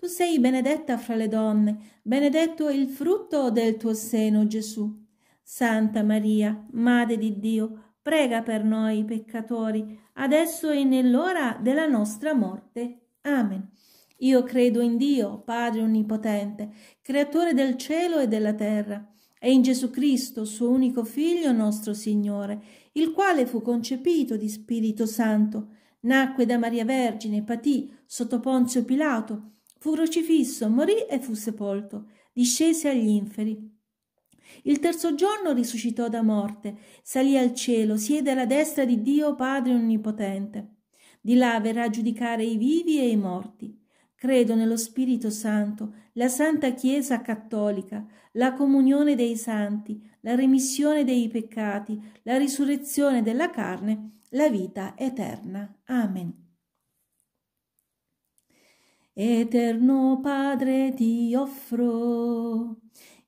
Tu sei benedetta fra le donne, benedetto è il frutto del tuo seno, Gesù. Santa Maria, Madre di Dio, prega per noi peccatori, adesso e nell'ora della nostra morte. Amen. Io credo in Dio, Padre Onnipotente, Creatore del cielo e della terra, e in Gesù Cristo, suo unico Figlio, nostro Signore, il quale fu concepito di Spirito Santo, nacque da Maria Vergine, patì sotto Ponzio Pilato, Fu crocifisso, morì e fu sepolto. Discese agli inferi. Il terzo giorno risuscitò da morte, salì al cielo, siede alla destra di Dio Padre Onnipotente. Di là verrà a giudicare i vivi e i morti. Credo nello Spirito Santo, la Santa Chiesa Cattolica, la comunione dei santi, la remissione dei peccati, la risurrezione della carne, la vita eterna. Amen. Eterno Padre ti offro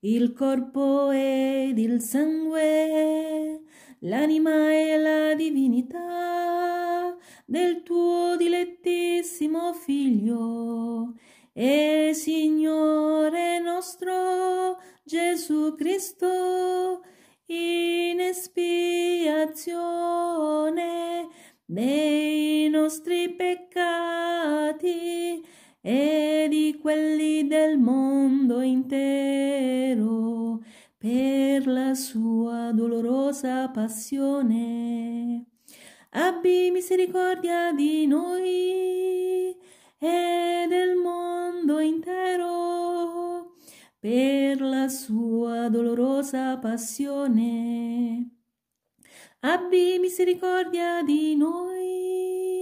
il corpo ed il sangue, l'anima e la divinità del tuo dilettissimo Figlio e Signore nostro Gesù Cristo, in espiazione dei nostri peccati e di quelli del mondo intero per la sua dolorosa passione. Abbi misericordia di noi e del mondo intero per la sua dolorosa passione. Abbi misericordia di noi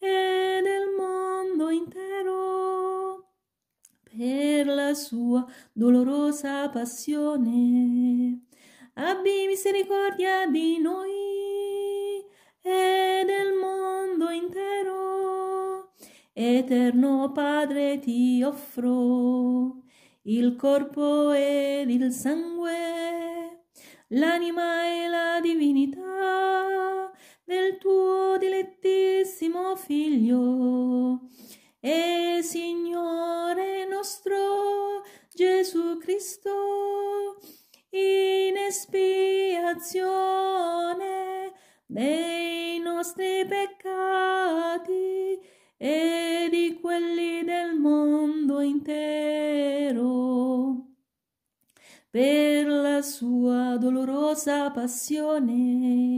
e nel mondo intero per la sua dolorosa passione. Abbi misericordia di noi e del mondo intero. Eterno Padre ti offro il corpo ed il sangue, l'anima e la divinità del tuo dilettino carissimo figlio e Signore nostro Gesù Cristo, in espiazione dei nostri peccati e di quelli del mondo intero. Per la sua dolorosa passione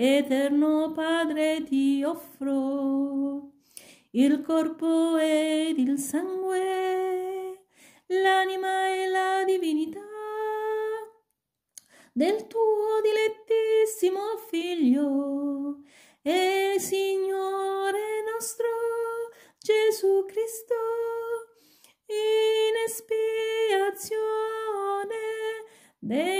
eterno Padre ti offro il corpo ed il sangue, l'anima e la divinità del tuo dilettissimo figlio e Signore nostro Gesù Cristo in espiazione dei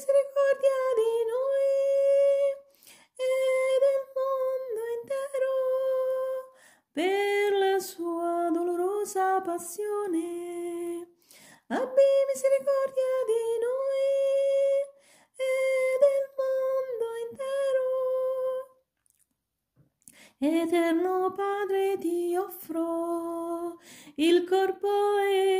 misericordia di noi e del mondo intero per la sua dolorosa passione. Abbi misericordia di noi e del mondo intero. Eterno Padre, ti offro il corpo e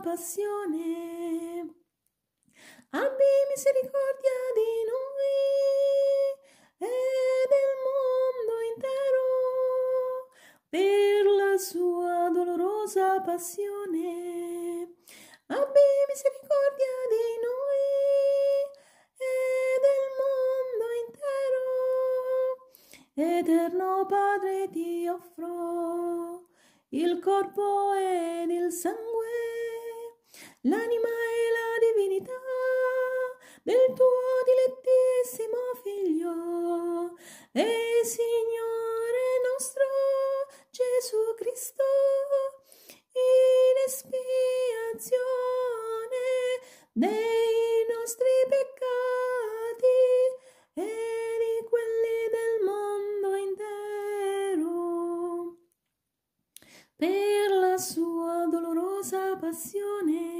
passione. Abbi misericordia di noi e del mondo intero per la sua dolorosa passione. Abbi misericordia di noi e del mondo intero. Eterno Padre ti offro il corpo ed il sangue l'anima e la divinità del tuo dilettissimo figlio e Signore nostro Gesù Cristo in espiazione dei nostri peccati e di quelli del mondo intero per la sua dolorosa passione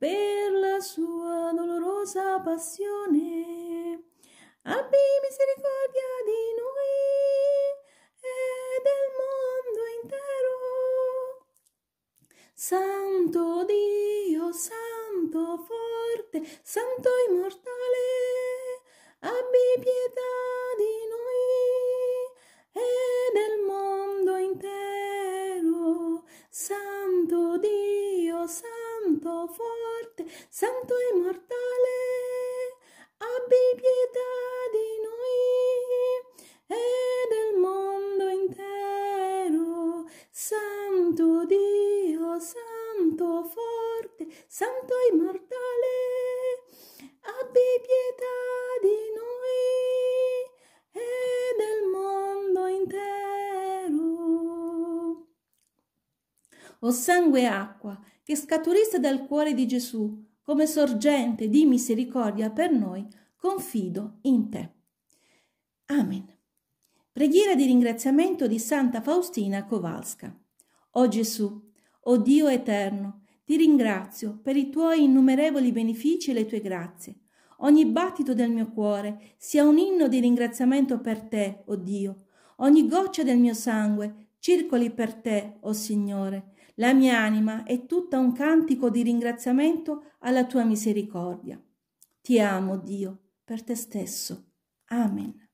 per la sua dolorosa passione. Abbi misericordia di noi e del mondo intero. Santo Dio, santo forte, santo immortale, abbi pietà Santo Dio, Santo forte, Santo immortale, abbi pietà di noi e del mondo intero. O sangue e acqua, che scaturiste dal cuore di Gesù, come sorgente di misericordia per noi, confido in te. Amen. Preghiera di ringraziamento di Santa Faustina Kowalska. O Gesù, o Dio eterno, ti ringrazio per i tuoi innumerevoli benefici e le tue grazie. Ogni battito del mio cuore sia un inno di ringraziamento per te, o Dio. Ogni goccia del mio sangue circoli per te, o Signore. La mia anima è tutta un cantico di ringraziamento alla tua misericordia. Ti amo, Dio, per te stesso. Amen.